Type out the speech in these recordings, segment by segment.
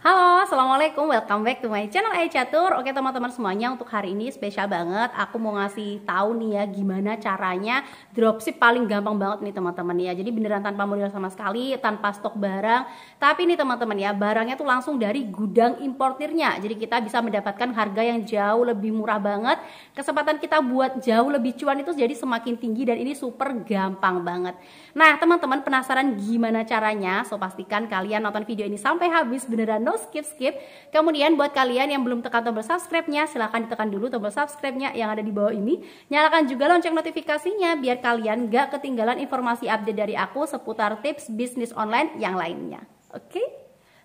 Halo, Assalamualaikum, welcome back to my channel Ayah eh, Catur Oke teman-teman semuanya, untuk hari ini spesial banget Aku mau ngasih tahu nih ya gimana caranya dropship paling gampang banget nih teman-teman ya Jadi beneran tanpa modal sama sekali, tanpa stok barang Tapi nih teman-teman ya, barangnya tuh langsung dari gudang importirnya Jadi kita bisa mendapatkan harga yang jauh lebih murah banget Kesempatan kita buat jauh lebih cuan itu jadi semakin tinggi dan ini super gampang banget Nah teman-teman penasaran gimana caranya? So pastikan kalian nonton video ini sampai habis beneran no skip skip. Kemudian buat kalian yang belum tekan tombol subscribe-nya, silahkan ditekan dulu tombol subscribe-nya yang ada di bawah ini. Nyalakan juga lonceng notifikasinya biar kalian gak ketinggalan informasi update dari aku seputar tips bisnis online yang lainnya. Oke? Okay?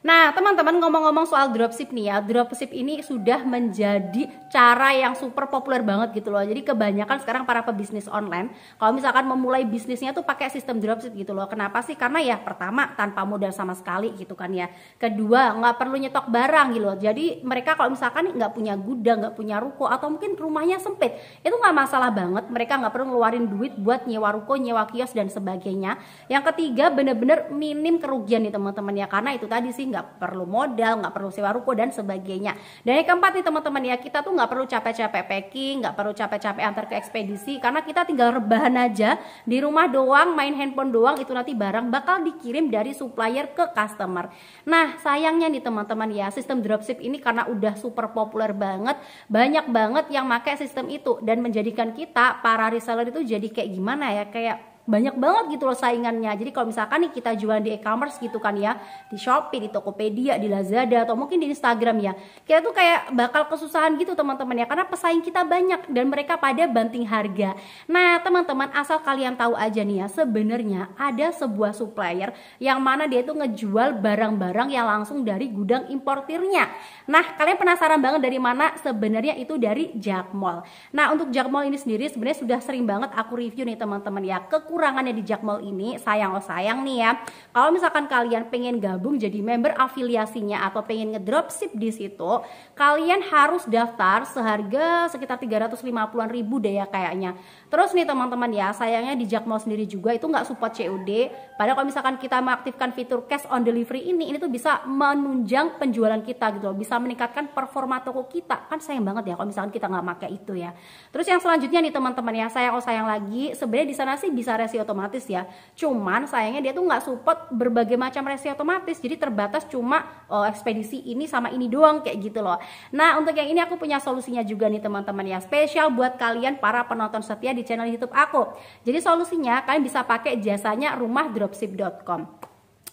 Nah, teman-teman ngomong-ngomong soal dropship nih ya, dropship ini sudah menjadi cara yang super populer banget gitu loh. Jadi kebanyakan sekarang para pebisnis online, kalau misalkan memulai bisnisnya tuh pakai sistem dropship gitu loh. Kenapa sih? Karena ya pertama tanpa modal sama sekali gitu kan ya. Kedua nggak perlu nyetok barang gitu loh. Jadi mereka kalau misalkan nggak punya gudang, nggak punya ruko atau mungkin rumahnya sempit, itu nggak masalah banget. Mereka nggak perlu ngeluarin duit buat nyewa ruko, nyewa kios dan sebagainya. Yang ketiga bener-bener minim kerugian nih teman-teman ya, karena itu tadi sih nggak perlu modal, nggak perlu sewa ruko dan sebagainya. Dan yang keempat nih teman-teman ya, kita tuh nggak perlu capek-capek packing, nggak perlu capek-capek antar ke ekspedisi karena kita tinggal rebahan aja di rumah doang, main handphone doang itu nanti barang bakal dikirim dari supplier ke customer. Nah, sayangnya nih teman-teman ya, sistem dropship ini karena udah super populer banget, banyak banget yang pakai sistem itu dan menjadikan kita para reseller itu jadi kayak gimana ya, kayak banyak banget gitu loh saingannya. Jadi kalau misalkan nih kita jualan di e-commerce gitu kan ya, di Shopee, di Tokopedia, di Lazada atau mungkin di Instagram ya. Kita tuh kayak bakal kesusahan gitu teman-teman ya karena pesaing kita banyak dan mereka pada banting harga. Nah, teman-teman asal kalian tahu aja nih ya, sebenarnya ada sebuah supplier yang mana dia tuh ngejual barang-barang yang langsung dari gudang importirnya. Nah, kalian penasaran banget dari mana? Sebenarnya itu dari Jack Mall Nah, untuk Jack Mall ini sendiri sebenarnya sudah sering banget aku review nih teman-teman ya. Kekuatan kekurangannya di Jakmel ini sayang oh sayang nih ya kalau misalkan kalian pengen gabung jadi member afiliasinya atau pengen ngedropship di situ kalian harus daftar seharga sekitar 350-an ribu deh ya kayaknya terus nih teman-teman ya sayangnya di Jakmel sendiri juga itu nggak support COD padahal kalau misalkan kita mengaktifkan fitur cash on delivery ini ini tuh bisa menunjang penjualan kita gitu loh bisa meningkatkan performa toko kita kan sayang banget ya kalau misalkan kita nggak pakai itu ya terus yang selanjutnya nih teman-teman ya sayang oh sayang lagi sebenarnya di sana sih bisa resi otomatis ya cuman sayangnya dia tuh nggak support berbagai macam resi otomatis jadi terbatas cuma oh, ekspedisi ini sama ini doang kayak gitu loh nah untuk yang ini aku punya solusinya juga nih teman-teman ya spesial buat kalian para penonton setia di channel youtube aku jadi solusinya kalian bisa pakai jasanya rumahdropship.com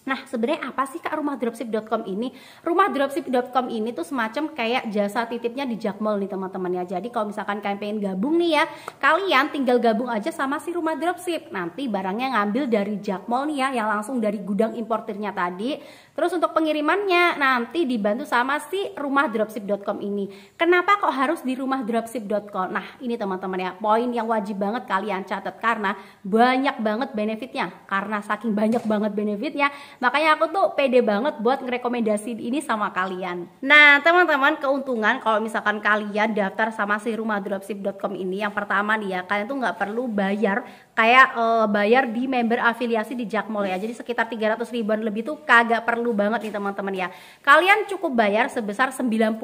Nah, sebenarnya apa sih Kak rumah dropship.com ini? Rumah dropship.com ini tuh semacam kayak jasa titipnya di Jakmol nih teman-teman ya. Jadi kalau misalkan kalian pengen gabung nih ya, kalian tinggal gabung aja sama si rumah dropship. Nanti barangnya ngambil dari Jakmol nih ya, yang langsung dari gudang importirnya tadi. Terus untuk pengirimannya nanti dibantu sama si rumah dropship.com ini. Kenapa kok harus di rumah dropship.com? Nah, ini teman-teman ya, poin yang wajib banget kalian catat karena banyak banget benefitnya. Karena saking banyak banget benefitnya, Makanya aku tuh pede banget buat ngerekomendasi ini sama kalian. Nah, teman-teman, keuntungan kalau misalkan kalian daftar sama si rumah rumahdropship.com ini yang pertama nih ya, kalian tuh nggak perlu bayar kayak uh, bayar di member afiliasi di Jakmol ya. Jadi sekitar 300 ribuan lebih tuh kagak perlu banget nih teman-teman ya. Kalian cukup bayar sebesar 98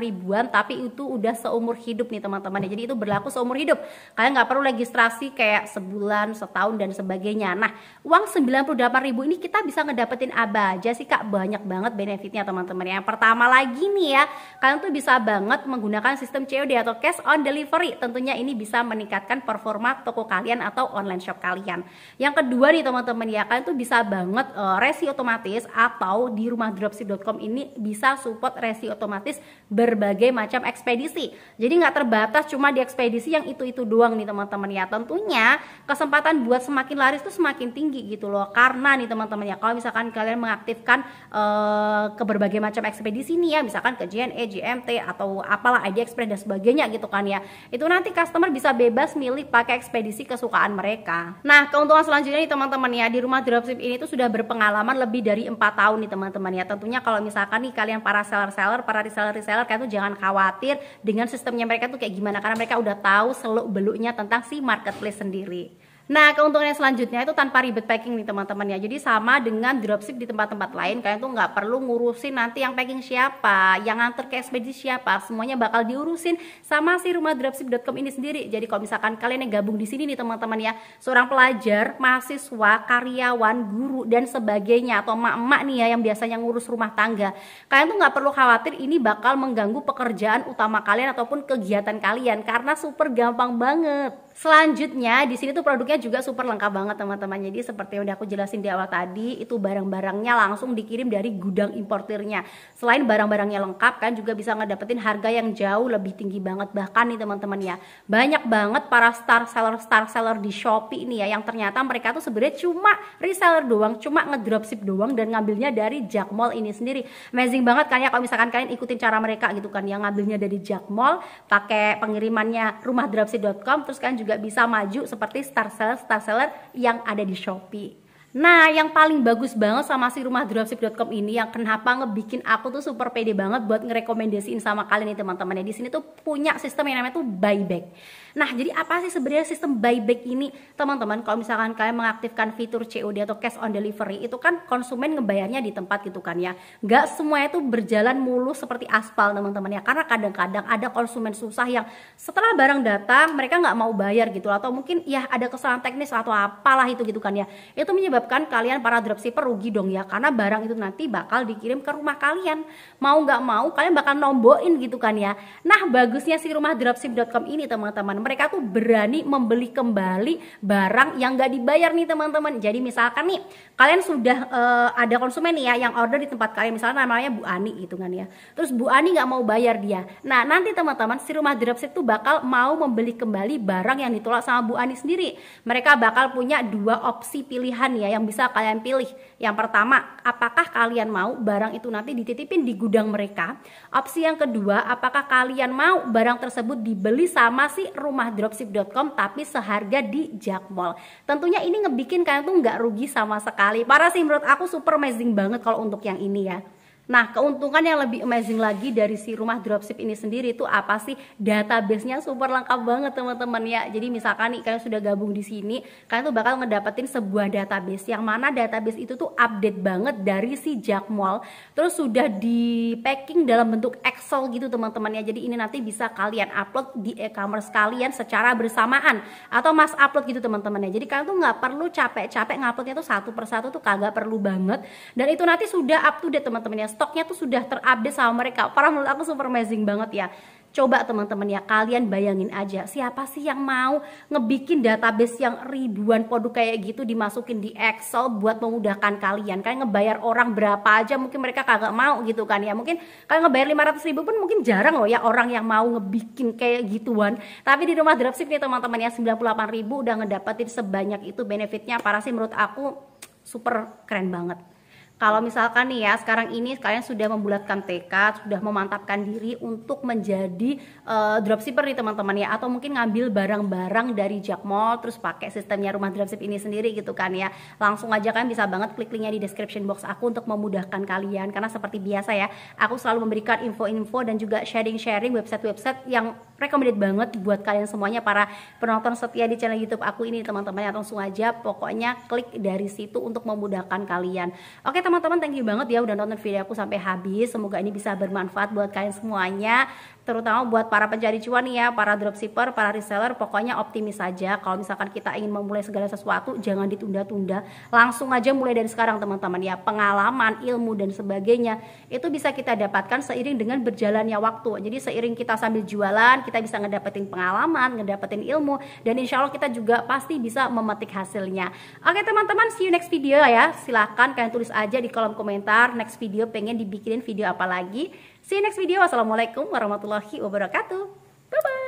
ribuan tapi itu udah seumur hidup nih teman-teman ya. Jadi itu berlaku seumur hidup. Kalian nggak perlu registrasi kayak sebulan, setahun dan sebagainya. Nah, uang 98 ribu ini kita bisa ngedapetin apa aja sih kak banyak banget benefitnya teman-teman. Yang pertama lagi nih ya, kalian tuh bisa banget menggunakan sistem COD atau cash on delivery. Tentunya ini bisa meningkatkan performa toko kalian atau online shop kalian. Yang kedua nih teman-teman ya, kalian tuh bisa banget uh, resi otomatis atau di rumah dropship.com ini bisa support resi otomatis berbagai macam ekspedisi. Jadi nggak terbatas cuma di ekspedisi yang itu-itu doang nih teman-teman ya. Tentunya kesempatan buat semakin laris tuh semakin tinggi gitu loh. Karena nih teman-teman ya, kalau misalkan kalian mengaktifkan uh, ke berbagai macam ekspedisi nih ya misalkan ke JNE, JMT atau apalah ID Express dan sebagainya gitu kan ya itu nanti customer bisa bebas milih pakai ekspedisi kesukaan mereka nah keuntungan selanjutnya nih teman-teman ya di rumah dropship ini tuh sudah berpengalaman lebih dari 4 tahun nih teman-teman ya tentunya kalau misalkan nih kalian para seller-seller para reseller-reseller kalian tuh jangan khawatir dengan sistemnya mereka tuh kayak gimana karena mereka udah tahu seluk beluknya tentang si marketplace sendiri Nah, keuntungan yang selanjutnya itu tanpa ribet packing nih teman-teman ya. Jadi sama dengan dropship di tempat-tempat lain, kalian tuh nggak perlu ngurusin nanti yang packing siapa, yang nganter ke ekspedisi siapa, semuanya bakal diurusin sama si rumah dropship.com ini sendiri. Jadi kalau misalkan kalian yang gabung di sini nih teman-teman ya, seorang pelajar, mahasiswa, karyawan, guru dan sebagainya atau emak-emak nih ya yang biasanya ngurus rumah tangga, kalian tuh nggak perlu khawatir ini bakal mengganggu pekerjaan utama kalian ataupun kegiatan kalian karena super gampang banget. Selanjutnya di sini tuh produknya juga super lengkap banget teman-teman. Jadi seperti yang udah aku jelasin di awal tadi, itu barang-barangnya langsung dikirim dari gudang importirnya. Selain barang-barangnya lengkap kan juga bisa ngedapetin harga yang jauh lebih tinggi banget bahkan nih teman-teman ya. Banyak banget para star seller star seller di Shopee ini ya yang ternyata mereka tuh sebenarnya cuma reseller doang, cuma ngedropship doang dan ngambilnya dari Jack Mall ini sendiri. Amazing banget kan ya kalau misalkan kalian ikutin cara mereka gitu kan yang ngambilnya dari Jack Mall pakai pengirimannya rumah dropship.com terus kan juga juga bisa maju seperti star seller star seller yang ada di Shopee. Nah, yang paling bagus banget sama si rumah dropship.com ini yang kenapa ngebikin aku tuh super pede banget buat ngerekomendasiin sama kalian nih teman-teman. Ya, di sini tuh punya sistem yang namanya tuh buyback. Nah, jadi apa sih sebenarnya sistem buyback ini? Teman-teman, kalau misalkan kalian mengaktifkan fitur COD atau cash on delivery, itu kan konsumen ngebayarnya di tempat gitu kan ya. Gak semuanya tuh berjalan mulus seperti aspal teman-teman ya. Karena kadang-kadang ada konsumen susah yang setelah barang datang, mereka nggak mau bayar gitu. Atau mungkin ya ada kesalahan teknis atau apalah itu gitu kan ya. Itu menyebabkan menyebabkan kalian para dropshipper rugi dong ya karena barang itu nanti bakal dikirim ke rumah kalian mau nggak mau kalian bakal nomboin gitu kan ya nah bagusnya si rumah dropship.com ini teman-teman mereka tuh berani membeli kembali barang yang nggak dibayar nih teman-teman jadi misalkan nih kalian sudah uh, ada konsumen nih ya yang order di tempat kalian misalnya namanya Bu Ani gitu kan ya terus Bu Ani nggak mau bayar dia nah nanti teman-teman si rumah dropship tuh bakal mau membeli kembali barang yang ditolak sama Bu Ani sendiri mereka bakal punya dua opsi pilihan ya yang bisa kalian pilih. Yang pertama, apakah kalian mau barang itu nanti dititipin di gudang mereka? Opsi yang kedua, apakah kalian mau barang tersebut dibeli sama si rumah dropship.com tapi seharga di Jakmall? Tentunya ini ngebikin kalian tuh nggak rugi sama sekali. para sih menurut aku super amazing banget kalau untuk yang ini ya. Nah, keuntungan yang lebih amazing lagi dari si rumah dropship ini sendiri itu apa sih? Database-nya super lengkap banget teman-teman ya. Jadi misalkan nih kalian sudah gabung di sini, kalian tuh bakal ngedapetin sebuah database yang mana database itu tuh update banget dari si Jack Mall Terus sudah di packing dalam bentuk Excel gitu teman-teman ya. Jadi ini nanti bisa kalian upload di e-commerce kalian secara bersamaan atau mas upload gitu teman-teman ya. Jadi kalian tuh nggak perlu capek-capek nguploadnya tuh satu persatu tuh kagak perlu banget. Dan itu nanti sudah up to date teman-teman ya stoknya tuh sudah terupdate sama mereka parah menurut aku super amazing banget ya Coba teman-teman ya kalian bayangin aja siapa sih yang mau ngebikin database yang ribuan produk kayak gitu dimasukin di Excel buat memudahkan kalian. Kalian ngebayar orang berapa aja mungkin mereka kagak mau gitu kan ya. Mungkin kalian ngebayar 500 ribu pun mungkin jarang loh ya orang yang mau ngebikin kayak gituan. Tapi di rumah dropship nih teman-teman ya 98 ribu udah ngedapetin sebanyak itu benefitnya. Parah sih menurut aku super keren banget. Kalau misalkan nih ya sekarang ini kalian sudah membulatkan tekad, sudah memantapkan diri untuk menjadi uh, dropshipper nih teman-teman ya atau mungkin ngambil barang-barang dari Jack Mall terus pakai sistemnya rumah dropship ini sendiri gitu kan ya. Langsung aja kan bisa banget klik linknya di description box aku untuk memudahkan kalian karena seperti biasa ya, aku selalu memberikan info-info dan juga sharing-sharing website-website yang recommended banget buat kalian semuanya para penonton setia di channel YouTube aku ini teman-teman ya langsung aja pokoknya klik dari situ untuk memudahkan kalian. Oke teman-teman thank you banget ya udah nonton video aku sampai habis. Semoga ini bisa bermanfaat buat kalian semuanya terutama buat para pencari cuan ya, para dropshipper, para reseller, pokoknya optimis saja. Kalau misalkan kita ingin memulai segala sesuatu, jangan ditunda-tunda. Langsung aja mulai dari sekarang teman-teman ya. Pengalaman, ilmu dan sebagainya itu bisa kita dapatkan seiring dengan berjalannya waktu. Jadi seiring kita sambil jualan, kita bisa ngedapetin pengalaman, ngedapetin ilmu dan insya Allah kita juga pasti bisa memetik hasilnya. Oke teman-teman, see you next video ya. Silahkan kalian tulis aja di kolom komentar next video pengen dibikinin video apa lagi. See you next video. Wassalamualaikum warahmatullahi wabarakatuh. Bye-bye.